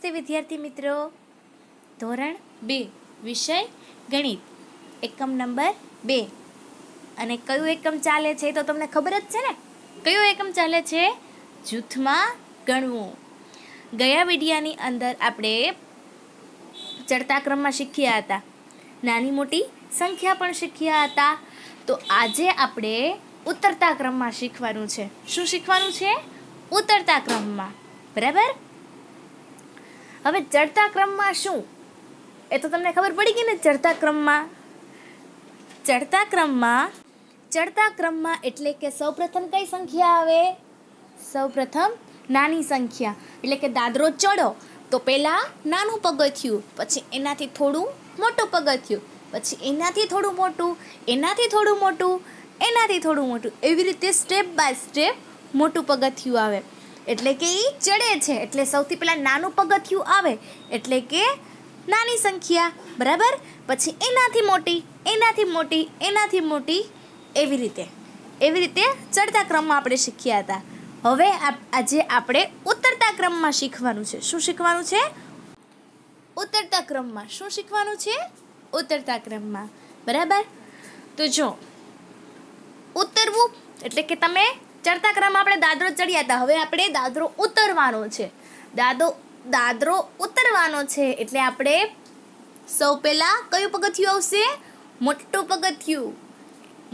નમસ્તે વિદ્યાર્થી મિત્રો ધોરણ બે વિષય ગણિત એકમ નંબર બે અને કયું એકમ ચાલે છે તો તમને ખબર જ છે ને કયો એકમ ચાલે છે જૂથમાં ગણવું ગયા વિડિયાની અંદર આપણે ચડતા ક્રમમાં શીખ્યા હતા નાની મોટી સંખ્યા પણ શીખ્યા હતા તો આજે આપણે ઉતરતા ક્રમમાં શીખવાનું છે શું શીખવાનું છે ઉતરતા ક્રમમાં બરાબર હવે ચડતા ક્રમમાં શું એ તો તમને ખબર પડી ગઈ ને ચડતા ક્રમમાં ચડતા ક્રમમાં ચડતા ક્રમમાં એટલે કે સૌપ્રથમ કઈ સંખ્યા આવે સૌપ્રથમ નાની સંખ્યા એટલે કે દાદરો ચડો તો પહેલાં નાનું પગથિયું પછી એનાથી થોડું મોટું પગથિયું પછી એનાથી થોડું મોટું એનાથી થોડું મોટું એનાથી થોડું મોટું એવી રીતે સ્ટેપ બાય સ્ટેપ મોટું પગથિયું આવે એટલે કે એ ચડે છે એટલે સૌથી પહેલાં નાનું પગથિયું આવે એટલે કે નાની સંખ્યા બરાબર પછી એનાથી મોટી એનાથી મોટી એનાથી મોટી એવી રીતે એવી રીતે ચડતા ક્રમમાં આપણે શીખ્યા હતા હવે આજે આપણે ઉતરતા ક્રમમાં શીખવાનું છે શું શીખવાનું છે ઉતરતા ક્રમમાં શું શીખવાનું છે ઉતરતા ક્રમમાં બરાબર તો જો ઉતરવું એટલે કે તમે ચડતા ક્રમ આપણે દાદરો ચડ્યા હતા હવે આપણે દાદરો ઉતરવાનો છે દાદો દાદરો ઉતરવાનો છે એટલે આપણે સૌ પહેલાં કયું પગથિયું આવશે મોટું પગથિયું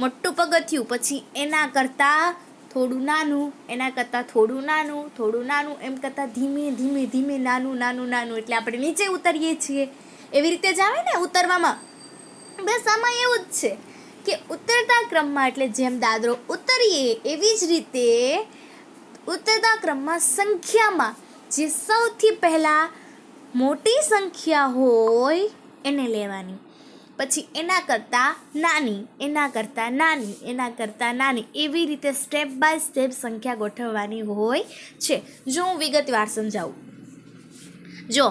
મોટું પગથિયું પછી એના કરતાં થોડું નાનું એના કરતાં થોડું નાનું થોડું નાનું એમ કરતાં ધીમે ધીમે ધીમે નાનું નાનું નાનું એટલે આપણે નીચે ઉતરીએ છીએ એવી રીતે જ આવે ને ઉતરવામાં બસ આમાં એવું જ છે કે ઉતરતા ક્રમમાં એટલે જેમ દાદરો ઉતરીએ એવી જ રીતે ઉતરતા ક્રમમાં સંખ્યામાં જે સૌથી પહેલાં મોટી સંખ્યા હોય એને લેવાની પછી એના કરતાં નાની એના કરતાં નાની એના કરતાં નાની એવી રીતે સ્ટેપ બાય સ્ટેપ સંખ્યા ગોઠવવાની હોય છે જો હું વિગતવાર સમજાવું જો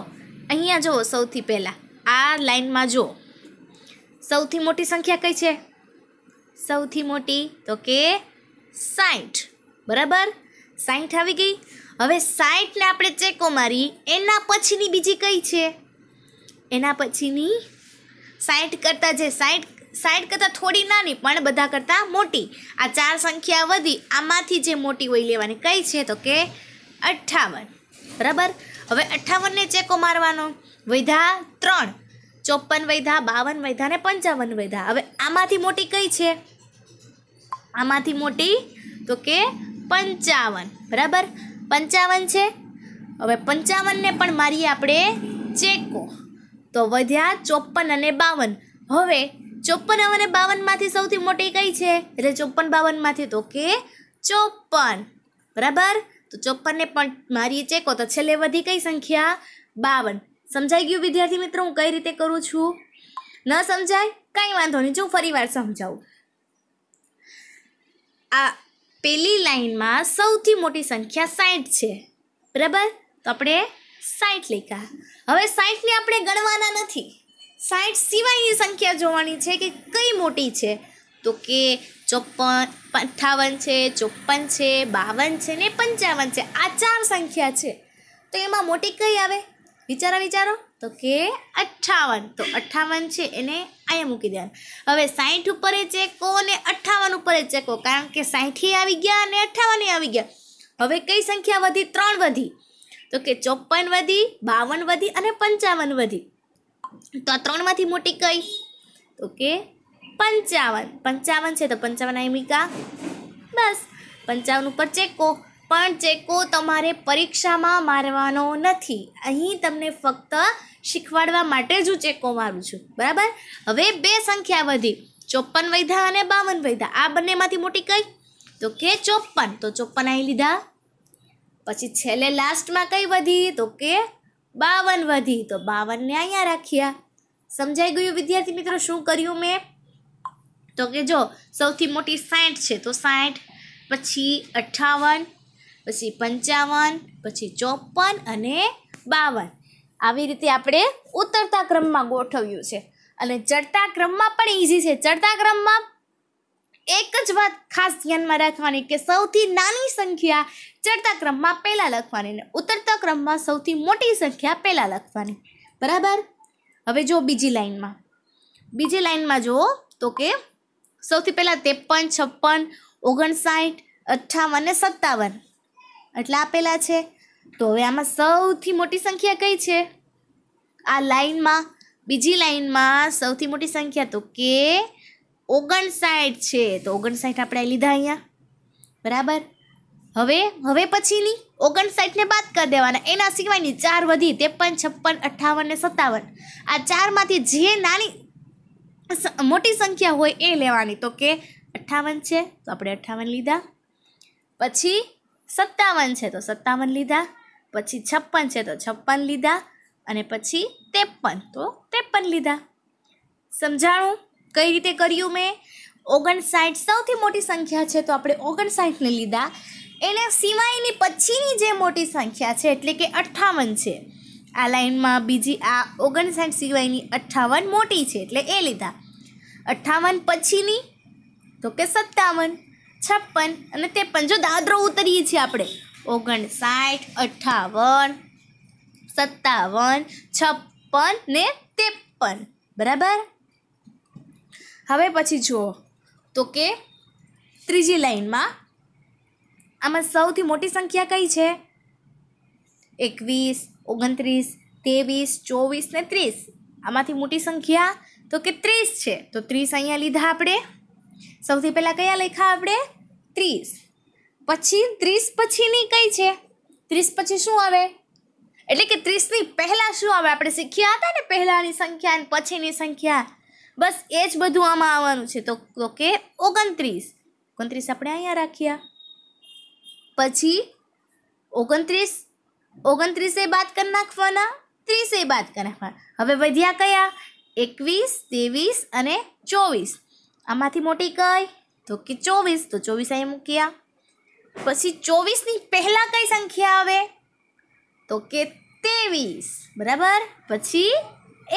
અહીંયા જુઓ સૌથી પહેલાં આ લાઇનમાં જુઓ સૌથી મોટી સંખ્યા કઈ છે સૌથી મોટી તો કે સાઠ બરાબર સાઠ આવી ગઈ હવે સાઠને આપણે ચેકો મારી એના પછીની બીજી કઈ છે એના પછીની સાઠ કરતાં જે સાઠ સાઠ કરતાં થોડી નાની પણ બધા કરતાં મોટી આ ચાર સંખ્યા વધી આમાંથી જે મોટી હોય લેવાની કઈ છે તો કે અઠ્ઠાવન બરાબર હવે અઠ્ઠાવનને ચેકો મારવાનો વૈધા ત્રણ ચોપન વૈધા બાવન વૈધા ને પંચાવન વૈધા હવે આમાંથી મોટી કઈ છે આમાંથી મોટી તો કે પંચાવન બરાબર પંચાવન છે હવે પંચાવનને પણ મારીએ આપણે ચેકો તો વધ્યા ચોપન અને બાવન હવે ચોપન અને બાવનમાંથી સૌથી મોટી કઈ છે એટલે ચોપન બાવનમાંથી તો કે ચોપન બરાબર તો ચોપનને પણ મારીએ ચેકો તો છેલ્લે વધી કઈ સંખ્યા બાવન સમજાઈ ગયું વિદ્યાર્થી મિત્રો હું કઈ રીતે કરું છું ન સમજાય કંઈ વાંધો નહીં જો ફરી વાર સમજાવું આ પેલી લાઈનમાં સૌથી મોટી સંખ્યા સાઠ છે બરાબર તો આપણે સાઠ લેખા હવે સાઠને આપણે ગણવાના નથી સાઠ સિવાયની સંખ્યા જોવાની છે કે કઈ મોટી છે તો કે ચોપન અઠ્ઠાવન છે ચોપન છે બાવન છે ને પંચાવન છે આ ચાર સંખ્યા છે તો એમાં મોટી કઈ આવે વિચારો વિચારો તો કે અઠ્ઠાવન તો અઠ્ઠાવન છે એને અહીંયા મૂકી દેવાનું હવે સાહીઠ ઉપર એ ચેકો અને અઠ્ઠાવન ઉપર એ ચેકો કારણ કે સાહીઠી આવી ગયા અને અઠ્ઠાવન આવી ગયા હવે કઈ સંખ્યા વધી ત્રણ વધી તો કે ચોપન વધી બાવન વધી અને પંચાવન વધી તો આ ત્રણમાંથી મોટી કઈ તો કે પંચાવન પંચાવન છે તો પંચાવન આ આયમિકા બસ પંચાવન ઉપર ચેકો પણ ચેકો તમારે પરીક્ષામાં મારવાનો નથી અહીં તમને ફક્ત શીખવાડવા માટે જ હું ચેકો મારું છું બરાબર હવે બે સંખ્યા વધી ચોપન વૈધા અને બાવન વૈધા આ બંનેમાંથી મોટી કઈ તો કે ચોપન તો ચોપન અહીં લીધા પછી છેલ્લે લાસ્ટમાં કઈ વધી તો કે બાવન વધી તો બાવનને અહીંયા રાખ્યા સમજાઈ ગયું વિદ્યાર્થી મિત્રો શું કર્યું મેં તો કે જો સૌથી મોટી સાઠ છે તો સાઠ પછી અઠ્ઠાવન પછી પંચાવન પછી ચોપન અને બાવન આવી રીતે આપણે ઉતરતા ક્રમમાં ગોઠવ્યું છે અને ચડતા ક્રમમાં પણ ઇઝી છે ચડતા ક્રમમાં એક જ વાત ખાસ ધ્યાનમાં રાખવાની કે સૌથી નાની સંખ્યા ચડતા ક્રમમાં પહેલાં લખવાની અને ઉતરતા ક્રમમાં સૌથી મોટી સંખ્યા પહેલાં લખવાની બરાબર હવે જો બીજી લાઈનમાં બીજી લાઈનમાં જુઓ તો કે સૌથી પહેલાં ત્રેપન છપ્પન ઓગણસાઠ અઠ્ઠાવન અને સત્તાવન એટલા આપેલા છે તો હવે આમાં સૌથી મોટી સંખ્યા કઈ છે આ લાઇનમાં બીજી લાઈનમાં સૌથી મોટી સંખ્યા તો કે ઓગણસાઠ છે તો ઓગણસાઠ આપણે લીધા અહીંયા બરાબર હવે હવે પછીની ઓગણસાઠને બાદ કરી દેવાના એના સિવાયની ચાર વધી ત્રેપન છપ્પન અઠ્ઠાવન ને સત્તાવન આ ચારમાંથી જે નાની મોટી સંખ્યા હોય એ લેવાની તો કે અઠ્ઠાવન છે તો આપણે અઠ્ઠાવન લીધા પછી સત્તાવન છે તો સત્તાવન લીધા પછી છપ્પન છે તો છપ્પન લીધા અને પછી ત્રેપન તો ત્રેપન લીધા સમજાણું કઈ રીતે કર્યું મેં ઓગણસાઠ સૌથી મોટી સંખ્યા છે તો આપણે ઓગણસાઠને લીધા એના સિવાયની પછીની જે મોટી સંખ્યા છે એટલે કે અઠ્ઠાવન છે આ લાઇનમાં બીજી આ ઓગણસાઠ સિવાયની અઠ્ઠાવન મોટી છે એટલે એ લીધા અઠ્ઠાવન પછીની તો કે સત્તાવન છપ્પન અને ત્રેપન જો દાદરો ઉતરીએ છીએ આપણે ઓગણસાઠ અઠાવન સત્તાવન છપ્પન ને ત્રેપન બરાબર હવે પછી જુઓ તો કે ત્રીજી લાઈનમાં આમાં સૌથી મોટી સંખ્યા કઈ છે એકવીસ ઓગણત્રીસ ત્રેવીસ ચોવીસ ને ત્રીસ આમાંથી મોટી સંખ્યા તો કે ત્રીસ છે તો ત્રીસ અહીંયા લીધા આપણે સૌથી પહેલાં કયા લખ્યા આપણે ત્રીસ પછી ત્રીસ પછીની કઈ છે ત્રીસ પછી શું આવે એટલે કે ત્રીસની પહેલાં શું આવે આપણે શીખ્યા હતા ને પહેલાંની સંખ્યા અને પછીની સંખ્યા બસ એ જ બધું આમાં આવવાનું છે તો ઓકે ઓગણત્રીસ ઓગણત્રીસ આપણે અહીંયા રાખ્યા પછી ઓગણત્રીસ ઓગણત્રીસે બાદ કરી નાખવાના ત્રીસે બાદ કરી નાખવાના હવે વધ્યા કયા એકવીસ ત્રેવીસ અને ચોવીસ આમાંથી મોટી કઈ તો કે ચોવીસ તો ચોવીસ અહીં મૂક્યા પછી ચોવીસની પહેલાં કઈ સંખ્યા આવે તો કે ત્રેવીસ બરાબર પછી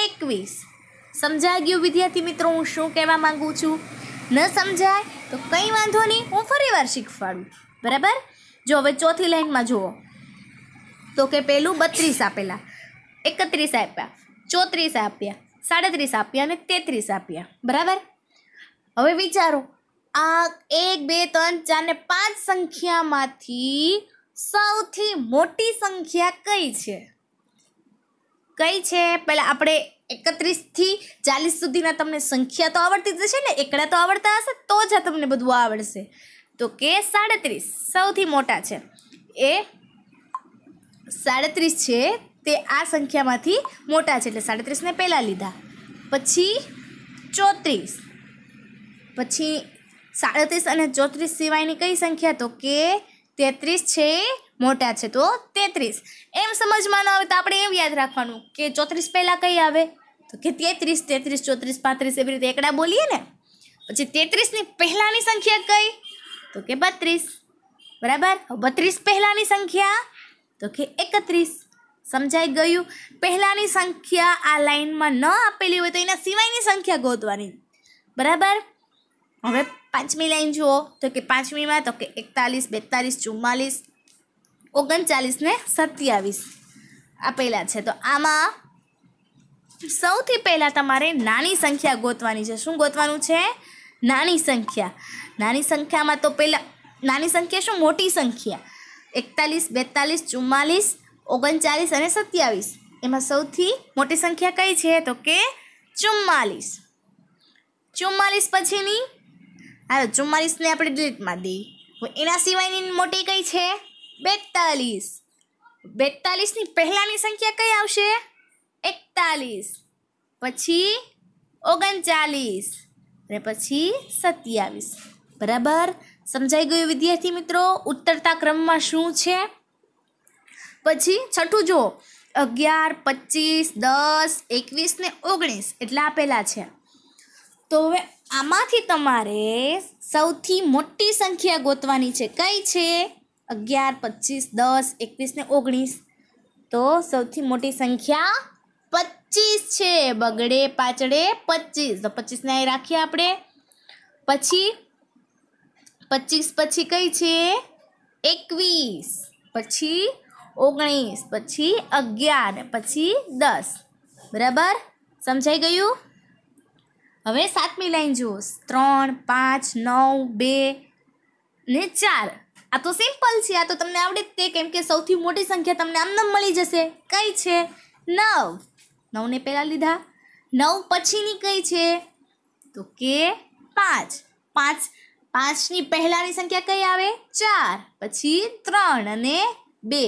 એકવીસ સમજાઈ ગયું વિદ્યાર્થી મિત્રો હું શું કહેવા માગું છું ન સમજાય તો કંઈ વાંધો નહીં હું ફરી વાર શીખવાડું બરાબર જો હવે ચોથી લાઈનમાં જુઓ તો કે પેલું બત્રીસ આપેલા એકત્રીસ આપ્યા ચોત્રીસ આપ્યા સાડત્રીસ આપ્યા અને તેત્રીસ આપ્યા બરાબર હવે વિચારો આ એક બે ત્રણ ચાર ને પાંચ સંખ્યામાંથી સૌથી મોટી સંખ્યા કઈ છે કઈ છે પહેલાં આપણે એકત્રીસથી ચાલીસ સુધીના તમને સંખ્યા તો આવડતી જ હશે ને એકડા તો આવડતા હશે તો જ તમને બધું આવડશે તો કે સાડત્રીસ સૌથી મોટા છે એ સાડત્રીસ છે તે આ સંખ્યામાંથી મોટા છે એટલે સાડત્રીસને પહેલાં લીધા પછી ચોત્રીસ પછી સાડત્રીસ અને ચોત્રીસ સિવાયની કઈ સંખ્યા તો કે તેત્રીસ છે મોટા છે તો તેત્રીસ એમ સમજમાં ન આવે તો આપણે એમ યાદ રાખવાનું કે ચોત્રીસ પહેલાં કઈ આવે તો કે તેત્રીસ તેત્રીસ ચોત્રીસ પાંત્રીસ એવી રીતે એકડા બોલીએ ને પછી તેત્રીસની પહેલાંની સંખ્યા કઈ તો કે બત્રીસ બરાબર બત્રીસ પહેલાંની સંખ્યા તો કે એકત્રીસ સમજાઈ ગયું પહેલાંની સંખ્યા આ લાઇનમાં ન આપેલી હોય તો એના સિવાયની સંખ્યા ગોતવાની બરાબર હવે પાંચમી લાઈન જુઓ તો કે પાંચમીમાં તો કે એકતાલીસ બેતાલીસ ચુમ્માલીસ ઓગણચાલીસ ને સત્યાવીસ આપેલા છે તો આમાં સૌથી પહેલાં તમારે નાની સંખ્યા ગોતવાની છે શું ગોતવાનું છે નાની સંખ્યા નાની સંખ્યામાં તો પહેલાં નાની સંખ્યા શું મોટી સંખ્યા એકતાલીસ બેતાલીસ ચુમ્માલીસ ઓગણચાલીસ અને સત્યાવીસ એમાં સૌથી મોટી સંખ્યા કઈ છે તો કે ચુમ્માલીસ ચુમ્માલીસ પછીની હા ચુમ્માલીસને આપણે ડિલીટમાં દઈ એના સિવાયની મોટી કઈ છે બેતાલીસ બેતાલીસની પહેલાંની સંખ્યા કઈ આવશે એકતાલીસ પછી ઓગણચાલીસ અને પછી સત્યાવીસ બરાબર સમજાઈ ગયું વિદ્યાર્થી મિત્રો ઉત્તરતા ક્રમમાં શું છે પછી છઠ્ઠું જો અગિયાર પચીસ દસ એકવીસ ને ઓગણીસ એટલા આપેલા છે તો હવે આમાંથી તમારે સૌથી મોટી સંખ્યા ગોતવાની છે કઈ છે અગિયાર પચીસ દસ એકવીસ ને ઓગણીસ તો સૌથી મોટી સંખ્યા પચીસ છે બગડે પાછળે પચીસ તો પચીસને અહીં રાખીએ આપણે પછી પચીસ પછી કઈ છે એકવીસ પછી ઓગણીસ પછી અગિયાર પછી દસ બરાબર સમજાઈ ગયું હવે સાતમી લાઈન જુઓ ત્રણ પાંચ નવ બે ને ચાર આ તો સિમ્પલ છે આ તો તમને આવડે જ તે કેમ કે સૌથી મોટી સંખ્યા તમને આમનામ મળી જશે કઈ છે નવ નવને પહેલાં લીધા નવ પછીની કઈ છે તો કે પાંચ પાંચ પાંચની પહેલાંની સંખ્યા કઈ આવે ચાર પછી ત્રણ અને બે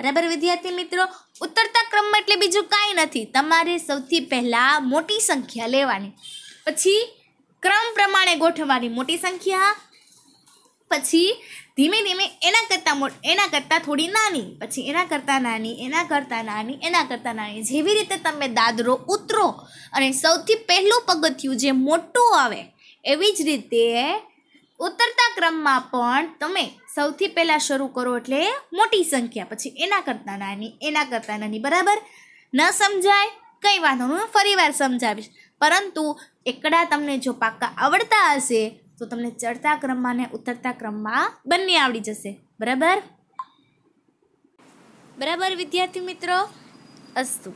બરાબર વિદ્યાર્થી મિત્રો ઉતરતા ક્રમમાં એટલે બીજું કાંઈ નથી તમારે સૌથી પહેલાં મોટી સંખ્યા લેવાની પછી ક્રમ પ્રમાણે ગોઠવવાની મોટી સંખ્યા પછી ધીમે ધીમે એના કરતાં એના કરતાં થોડી નાની પછી એના કરતાં નાની એના કરતાં નાની એના કરતાં નાની જેવી રીતે તમે દાદરો ઉતરો અને સૌથી પહેલું પગથિયું જે મોટું આવે એવી જ રીતે ઉતરતા ક્રમમાં પણ તમે સૌથી પહેલાં શરૂ કરો એટલે મોટી સંખ્યા પછી એના કરતાં નાની એના કરતાં નાની બરાબર ન સમજાય કંઈ વાંધો હું ફરી વાર સમજાવીશ પરંતુ એકડા તમને જો પાક્કા આવડતા હશે તો તમને ચડતા ક્રમમાં ને ઉતરતા ક્રમમાં બંને આવડી જશે બરાબર બરાબર વિદ્યાર્થી મિત્રો અસ્તુ